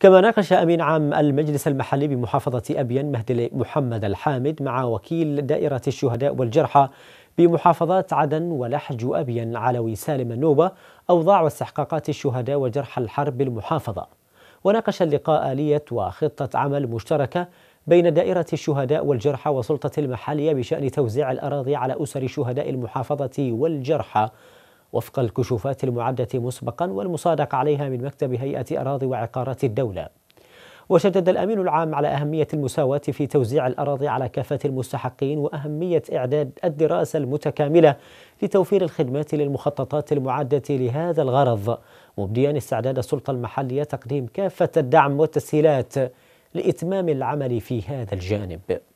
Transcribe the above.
كما ناقش أمين عام المجلس المحلي بمحافظة أبين مهدي محمد الحامد مع وكيل دائرة الشهداء والجرحى بمحافظات عدن ولحج أبين علوي سالم النوبة أوضاع واستحقاقات الشهداء وجرحى الحرب بالمحافظة وناقش اللقاء آلية وخطة عمل مشتركة بين دائرة الشهداء والجرحى وسلطة المحلية بشأن توزيع الأراضي على أسر شهداء المحافظة والجرحى وفق الكشوفات المعدة مسبقا والمصادق عليها من مكتب هيئة أراضي وعقارات الدولة وشدد الأمين العام على أهمية المساواة في توزيع الأراضي على كافة المستحقين وأهمية إعداد الدراسة المتكاملة لتوفير الخدمات للمخططات المعدة لهذا الغرض مبديا استعداد السلطة المحلية تقديم كافة الدعم والتسهيلات لإتمام العمل في هذا الجانب